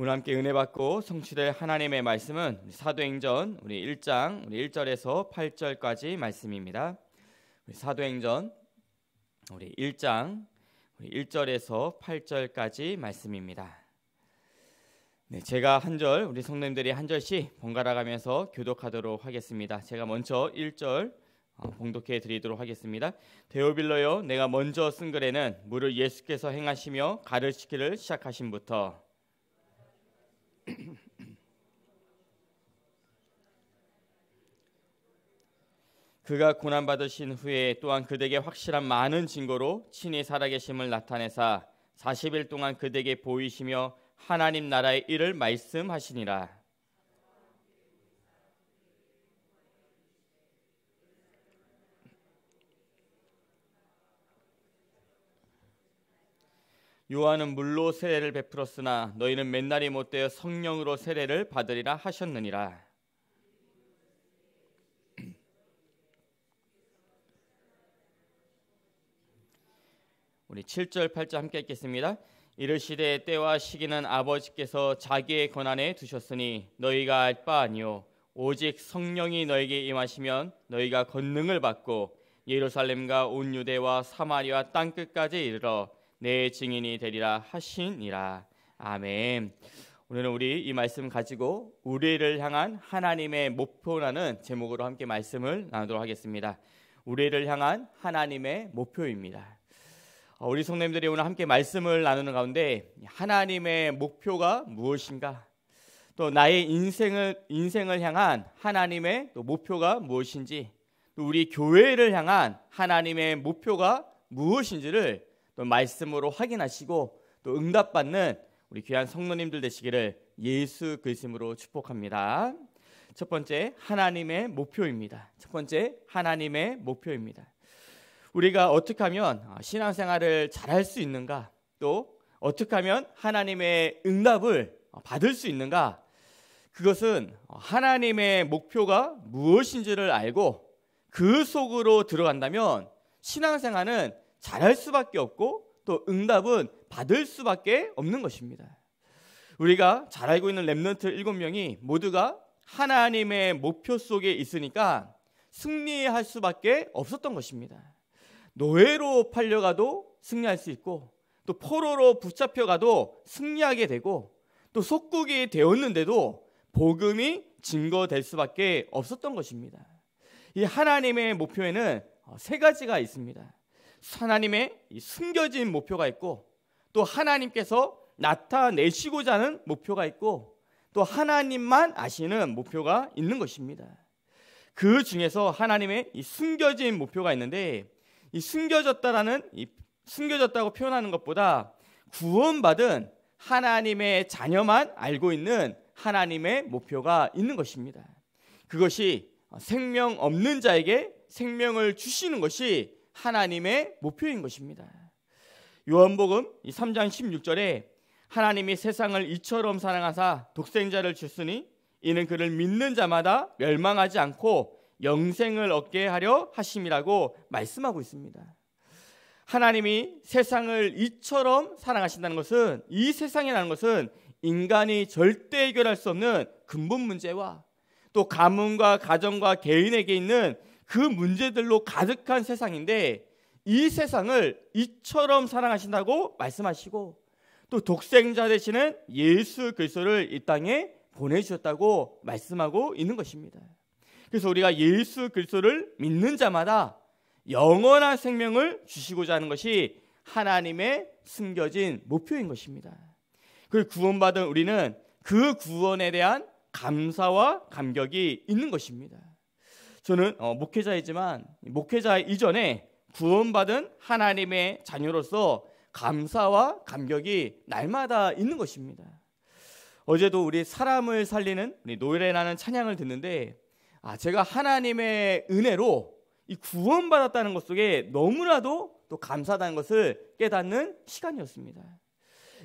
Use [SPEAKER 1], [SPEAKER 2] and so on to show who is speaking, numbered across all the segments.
[SPEAKER 1] 우리 함께 은혜 받고 성취될 하나님의 말씀은 사도행전 우리 1장 우리 1절에서 8절까지 말씀입니다. 우리 사도행전 우리 1장 우리 1절에서 8절까지 말씀입니다. 네, 제가 한 절 우리 성도님들이 한 절씩 번갈아 가면서 교독하도록 하겠습니다. 제가 먼저 1절 어, 봉독해 드리도록 하겠습니다. 데오빌로요 내가 먼저 쓴 글에는 물을 예수께서 행하시며 가르치기를 시작하신부터 그가 고난 받으신 후에 또한 그대에게 확실한 많은 증거로 친히 살아계심을 나타내사 40일 동안 그대에게 보이시며 하나님 나라의 일을 말씀하시니라. 요한은 물로 세례를 베풀었으나 너희는 맨날이 못되어 성령으로 세례를 받으리라 하셨느니라. 우리 7절 8절 함께 읽겠습니다. 이르시되 때와 시기는 아버지께서 자기의 권한에 두셨으니 너희가 알바 아니요 오직 성령이 너에게 임하시면 너희가 권능을 받고 예루살렘과 온 유대와 사마리아 땅 끝까지 이르러 내 증인이 되리라 하시니라. 아멘. 오늘은 우리 이 말씀 가지고 우리를 향한 하나님의 목표라는 제목으로 함께 말씀을 나누도록 하겠습니다. 우리를 향한 하나님의 목표입니다. 어, 우리 성도님들이 오늘 함께 말씀을 나누는 가운데 하나님의 목표가 무엇인가? 또 나의 인생을 인생을 향한 하나님의 목표가 무엇인지, 또 우리 교회를 향한 하나님의 목표가 무엇인지를 또 말씀으로 확인하시고 또 응답받는 우리 귀한 성도님들 되시기를 예수 그리스도로 축복합니다. 첫 번째 하나님의 목표입니다. 첫 번째 하나님의 목표입니다. 우리가 어떻게 하면 아, 신앙생활을 잘할 수 있는가? 또 어떻게 하면 하나님의 응답을 어, 받을 수 있는가? 그것은 어, 하나님의 목표가 무엇인지를 알고 그 속으로 들어간다면 신앙생활은 잘할 수밖에 없고 또 응답은 받을 수밖에 없는 것입니다. 우리가 잘 알고 있는 랩런트 7명이 모두가 하나님의 목표 속에 있으니까 승리할 수밖에 없었던 것입니다. 노예로 팔려가도 승리할 수 있고 또 포로로 붙잡혀가도 승리하게 되고 또 속국이 되었는데도 복음이 증거될 수밖에 없었던 것입니다. 이 하나님의 목표에는 어, 세 가지가 있습니다. 하나님의 숨겨진 목표가 있고 또 하나님께서 나타내시고자 하는 목표가 있고 또 하나님만 아시는 목표가 있는 것입니다. 그 중에서 하나님의 숨겨진 목표가 있는데 이 숨겨졌다라는 이 숨겨졌다고 표현하는 것보다 구원받은 하나님의 자녀만 알고 있는 하나님의 목표가 있는 것입니다. 그것이 생명 없는 자에게 생명을 주시는 것이 하나님의 목표인 것입니다. 요한복음 3장 16절에 하나님이 세상을 이처럼 사랑하사 독생자를 주으니 이는 그를 믿는 자마다 멸망하지 않고 영생을 얻게 하려 하심이라고 말씀하고 있습니다. 하나님이 세상을 이처럼 사랑하신다는 것은 이 세상이라는 것은 인간이 절대 해결할 수 없는 근본 문제와 또 가문과 가정과 개인에게 있는 그 문제들로 가득한 세상인데 이 세상을 이처럼 사랑하신다고 말씀하시고 또 독생자 되시는 예수 그리스도를 이 땅에 보내주셨다고 말씀하고 있는 것입니다. 그래서 우리가 예수 그리스도를 믿는 자마다 영원한 생명을 주시고자 하는 것이 하나님의 숨겨진 목표인 것입니다. 그 구원받은 우리는 그 구원에 대한 감사와 감격이 있는 것입니다. 저는 어, 목회자이지만 목회자 이전에 구원받은 하나님의 자녀로서 감사와 감격이 날마다 있는 것입니다. 어제도 우리 사람을 살리는 우리 노래라는 찬양을 듣는데 아, 제가 하나님의 은혜로 이 구원받았다는 것 속에 너무나도 또 감사하다는 것을 깨닫는 시간이었습니다.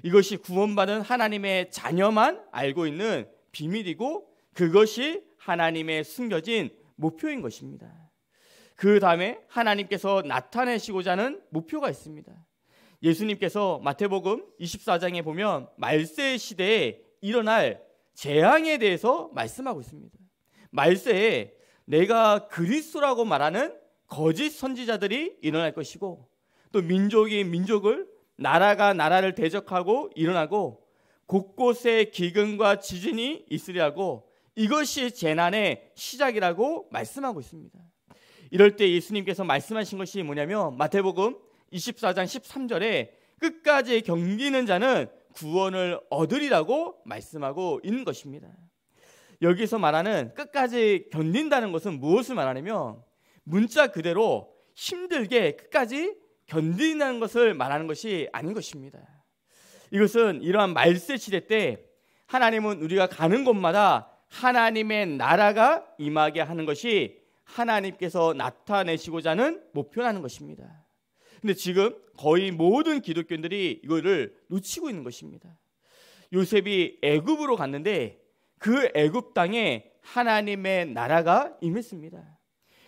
[SPEAKER 1] 이것이 구원받은 하나님의 자녀만 알고 있는 비밀이고 그것이 하나님의 숨겨진 목표인 것입니다. 그 다음에 하나님께서 나타내시고자 하는 목표가 있습니다. 예수님께서 마태복음 24장에 보면 말세 시대에 일어날 재앙에 대해서 말씀하고 있습니다. 말세에 내가 그리스도라고 말하는 거짓 선지자들이 일어날 것이고 또 민족이 민족을 나라가 나라를 대적하고 일어나고 곳곳에 기근과 지진이 있으리라고 이것이 재난의 시작이라고 말씀하고 있습니다. 이럴 때 예수님께서 말씀하신 것이 뭐냐면 마태복음 24장 13절에 끝까지 경기는 자는 구원을 얻으리라고 말씀하고 있는 것입니다. 여기서 말하는 끝까지 견딘다는 것은 무엇을 말하냐면 문자 그대로 힘들게 끝까지 견딘다는 것을 말하는 것이 아닌 것입니다. 이것은 이러한 말세 시대 때 하나님은 우리가 가는 곳마다 하나님의 나라가 임하게 하는 것이 하나님께서 나타내시고자 하는 목표라는 것입니다. 근데 지금 거의 모든 기독교인들이 이거를 놓치고 있는 것입니다. 요셉이 애굽으로 갔는데 그 애굽 땅에 하나님의 나라가 임했습니다.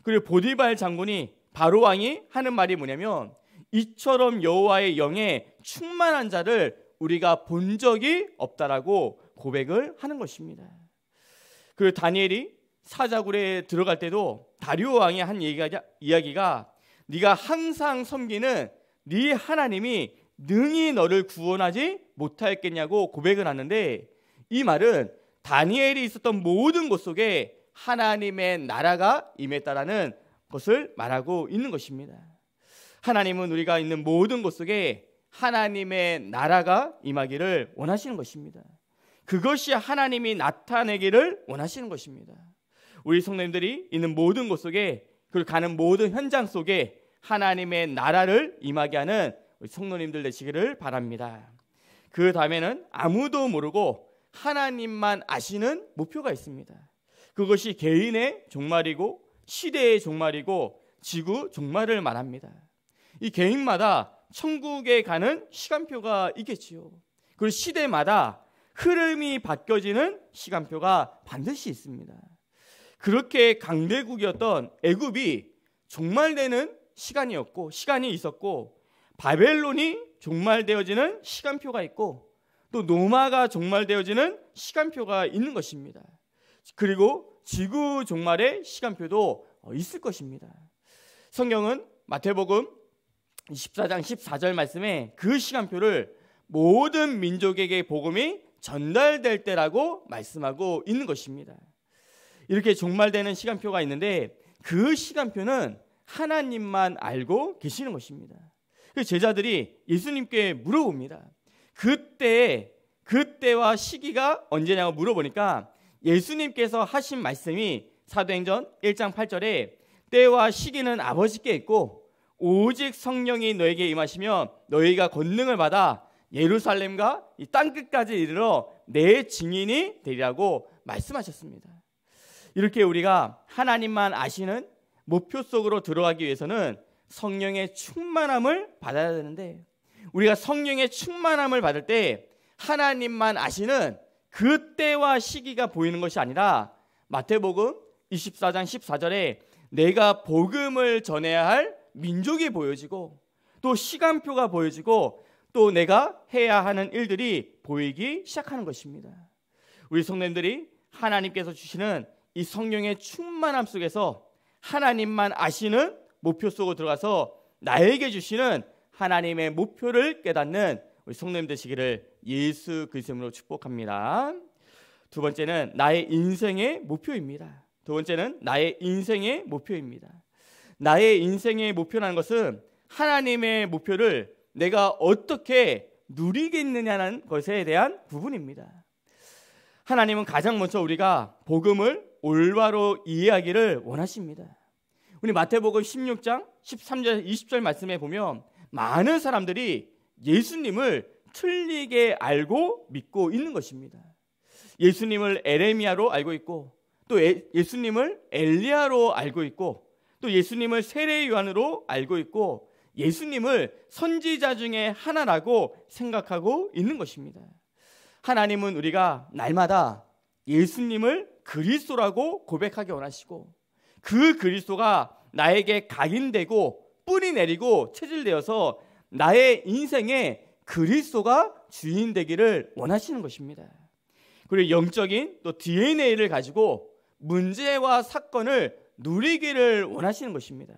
[SPEAKER 1] 그리고 보디발 장군이 바로 왕이 하는 말이 뭐냐면 이처럼 여호와의 영에 충만한 자를 우리가 본 적이 없다라고 고백을 하는 것입니다. 그 다니엘이 사자굴에 들어갈 때도 다리오 왕의 한 얘기가, 이야기가 네가 항상 섬기는 네 하나님이 능히 너를 구원하지 못하였겠냐고 고백을 하는데 이 말은 다니엘이 있었던 모든 곳 속에 하나님의 나라가 임했다라는 것을 말하고 있는 것입니다. 하나님은 우리가 있는 모든 곳 속에 하나님의 나라가 임하기를 원하시는 것입니다. 그것이 하나님이 나타내기를 원하시는 것입니다. 우리 성님들이 있는 모든 곳 속에 그리고 가는 모든 현장 속에 하나님의 나라를 임하게 하는 우리 성도님들 되시기를 바랍니다. 그 다음에는 아무도 모르고 하나님만 아시는 목표가 있습니다. 그것이 개인의 종말이고 시대의 종말이고 지구 종말을 말합니다. 이 개인마다 천국에 가는 시간표가 있겠지요. 그리고 시대마다 흐름이 바뀌어지는 시간표가 반드시 있습니다. 그렇게 강대국이었던 애굽이 종말되는 시간이었고 시간이 있었고 바벨론이 종말되어지는 시간표가 있고 또 노마가 종말되어지는 시간표가 있는 것입니다. 그리고 지구 종말의 시간표도 어, 있을 것입니다. 성경은 마태복음 24장 14절 말씀에 그 시간표를 모든 민족에게 복음이 전달될 때라고 말씀하고 있는 것입니다. 이렇게 종말되는 시간표가 있는데 그 시간표는 하나님만 알고 계시는 것입니다. 그 제자들이 예수님께 물어봅니다. 그때 그때와 시기가 언제냐고 물어보니까 예수님께서 하신 말씀이 사도행전 1장 8절에 때와 시기는 아버지께 있고 오직 성령이 너에게 임하시면 너희가 권능을 받아 예루살렘과 이 땅 끝까지 이르러 내 증인이 되리라고 말씀하셨습니다. 이렇게 우리가 하나님만 아시는 목표 속으로 들어가기 위해서는 성령의 충만함을 받아야 되는데 우리가 성령의 충만함을 받을 때 하나님만 아시는 그때와 시기가 보이는 것이 아니라 마태복음 24장 14절에 내가 복음을 전해야 할 민족이 보여지고 또 시간표가 보여지고 또 내가 해야 하는 일들이 보이기 시작하는 것입니다. 우리 성도님들이 하나님께서 주시는 이 성령의 충만함 속에서 하나님만 아시는 목표 속으로 들어가서 나에게 주시는 하나님의 목표를 깨닫는 우리 성도님 되시기를 예수 그리스도로 축복합니다. 두 번째는 나의 인생의 목표입니다. 두 번째는 나의 인생의 목표입니다. 나의 인생의 목표라는 것은 하나님의 목표를 내가 어떻게 누리겠느냐는 것에 대한 부분입니다. 하나님은 가장 먼저 우리가 복음을 올바로 이해하기를 원하십니다. 우리 마태복음 16장 13절 20절 말씀에 보면 많은 사람들이 예수님을 틀리게 알고 믿고 있는 것입니다. 예수님을 에레미아로 알고 있고 또 예, 수님을 엘리야로 알고 있고 또 예수님을 세례 요한으로 알고 있고 예수님을 선지자 중에 하나라고 생각하고 있는 것입니다. 하나님은 우리가 날마다 예수님을 그리스도라고 고백하기 원하시고 그 그리스도가 나에게 각인되고 뿌리 내리고 체질되어서 나의 인생에 그리스도가 주인 되기를 원하시는 것입니다. 그리고 영적인 또 DNA를 가지고 문제와 사건을 누리기를 원하시는 것입니다.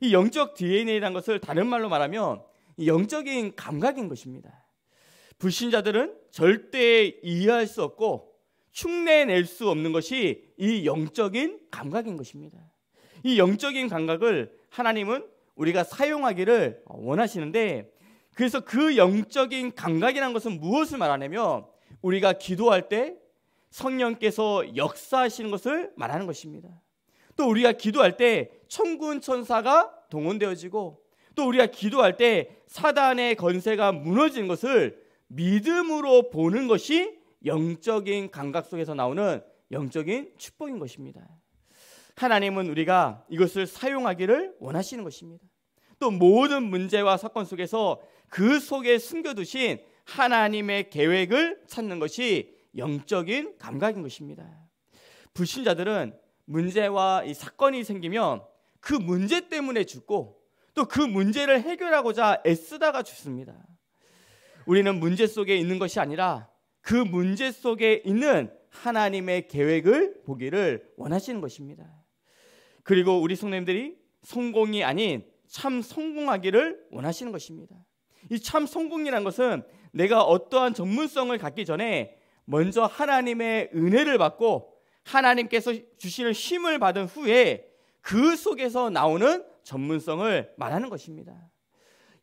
[SPEAKER 1] 이 영적 DNA란 것을 다른 말로 말하면 영적인 감각인 것입니다. 불신자들은 절대 이해할 수 없고 흉내낼 수 없는 것이 이 영적인 감각인 것입니다. 이 영적인 감각을 하나님은 우리가 사용하기를 원하시는데 그래서 그 영적인 감각이라는 것은 무엇을 말하냐면 우리가 기도할 때 성령께서 역사하시는 것을 말하는 것입니다. 또 우리가 기도할 때 천군 천사가 동원되어지고 또 우리가 기도할 때 사단의 건세가 무너지는 것을 믿음으로 보는 것이 영적인 감각 속에서 나오는 영적인 축복인 것입니다. 하나님은 우리가 이것을 사용하기를 원하시는 것입니다. 또 모든 문제와 사건 속에서 그 속에 숨겨두신 하나님의 계획을 찾는 것이 영적인 감각인 것입니다. 불신자들은 문제와 사건이 생기면 그 문제 때문에 죽고 또 그 문제를 해결하고자 애쓰다가 죽습니다. 우리는 문제 속에 있는 것이 아니라 그 문제 속에 있는 하나님의 계획을 보기를 원하시는 것입니다. 그리고 우리 성도님들이 성공이 아닌 참 성공하기를 원하시는 것입니다. 이 참 성공이란 것은 내가 어떠한 전문성을 갖기 전에 먼저 하나님의 은혜를 받고 하나님께서 주시는 힘을 받은 후에 그 속에서 나오는 전문성을 말하는 것입니다.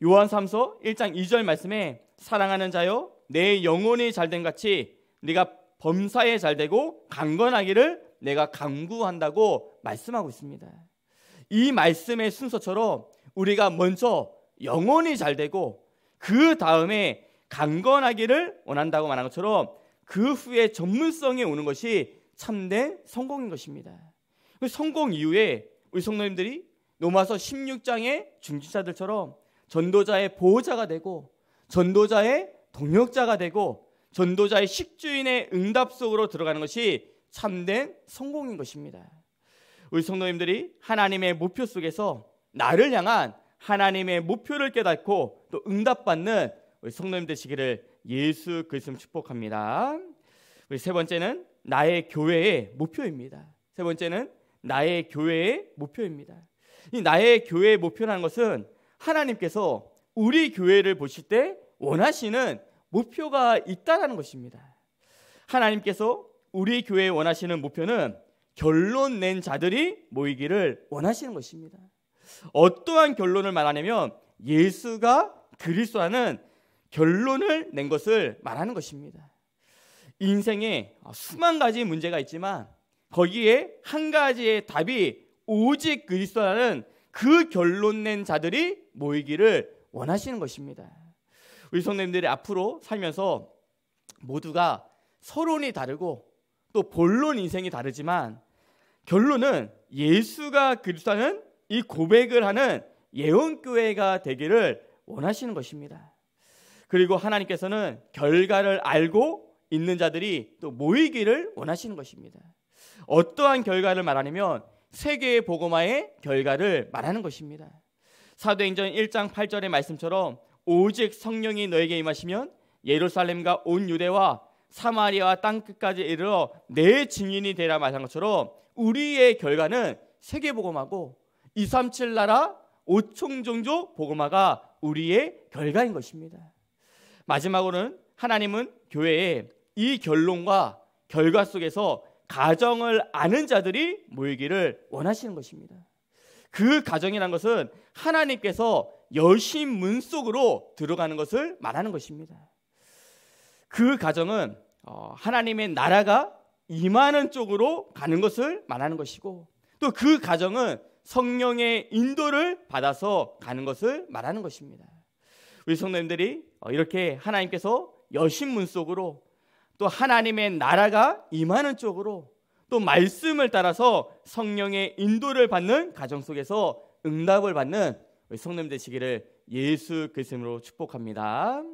[SPEAKER 1] 요한 3서 1장 2절 말씀에 사랑하는 자여 내 영혼이 잘된 같이 네가 범사에 잘되고 강건하기를 내가 강구한다고 말씀하고 있습니다. 이 말씀의 순서처럼 우리가 먼저 영혼이 잘 되고 그 다음에 강건하기를 원한다고 말한 것처럼 그 후에 전문성이 오는 것이 참된 성공인 것입니다. 그 성공 이후에 우리 성도님들이 로마서 16장의 중지자들처럼 전도자의 보호자가 되고 전도자의 동역자가 되고 전도자의 식주인의 응답 속으로 들어가는 것이 참된 성공인 것입니다. 우리 성도님들이 하나님의 목표 속에서 나를 향한 하나님의 목표를 깨닫고 또 응답받는 우리 성도님 되시기를 예수 그리스도 축복합니다. 우리 세 번째는 나의 교회의 목표입니다. 세 번째는 나의 교회의 목표입니다. 이 나의 교회의 목표라는 것은 하나님께서 우리 교회를 보실 때 원하시는 목표가 있다라는 것입니다. 하나님께서 우리 교회 원하시는 목표는 결론 낸 자들이 모이기를 원하시는 것입니다. 어떠한 결론을 말하냐면 예수가 그리스도라는 결론을 낸 것을 말하는 것입니다. 인생에 수만 가지 문제가 있지만 거기에 한 가지의 답이 오직 그리스도라는 그 결론 낸 자들이 모이기를 원하시는 것입니다. 우리 성님들이 앞으로 살면서 모두가 서론이 다르고 또 본론 인생이 다르지만 결론은 예수가 그리스도는 이 고백을 하는 예언교회가 되기를 원하시는 것입니다. 그리고 하나님께서는 결과를 알고 있는 자들이 또 모이기를 원하시는 것입니다. 어떠한 결과를 말하냐면 세계의 복음화의 결과를 말하는 것입니다. 사도행전 1장 8절의 말씀처럼 오직 성령이 너에게 임하시면 예루살렘과 온 유대와 사마리아와 땅끝까지 이르러 내 증인이 되라 말한 것처럼 우리의 결과는 세계복음하고 237 나라 5총 종조 복음화가 우리의 결과인 것입니다. 마지막으로는 하나님은 교회에 이 결론과 결과 속에서 가정을 아는 자들이 모이기를 원하시는 것입니다. 그 가정이란 것은 하나님께서 여신문 속으로 들어가는 것을 말하는 것입니다. 그 가정은 어, 하나님의 나라가 임하는 쪽으로 가는 것을 말하는 것이고 또 그 가정은 성령의 인도를 받아서 가는 것을 말하는 것입니다. 우리 성도님들이 어, 이렇게 하나님께서 여신문 속으로 또 하나님의 나라가 임하는 쪽으로 또 말씀을 따라서 성령의 인도를 받는 가정 속에서 응답을 받는 우리 성도님 되시기를 예수 그리스도로 축복합니다.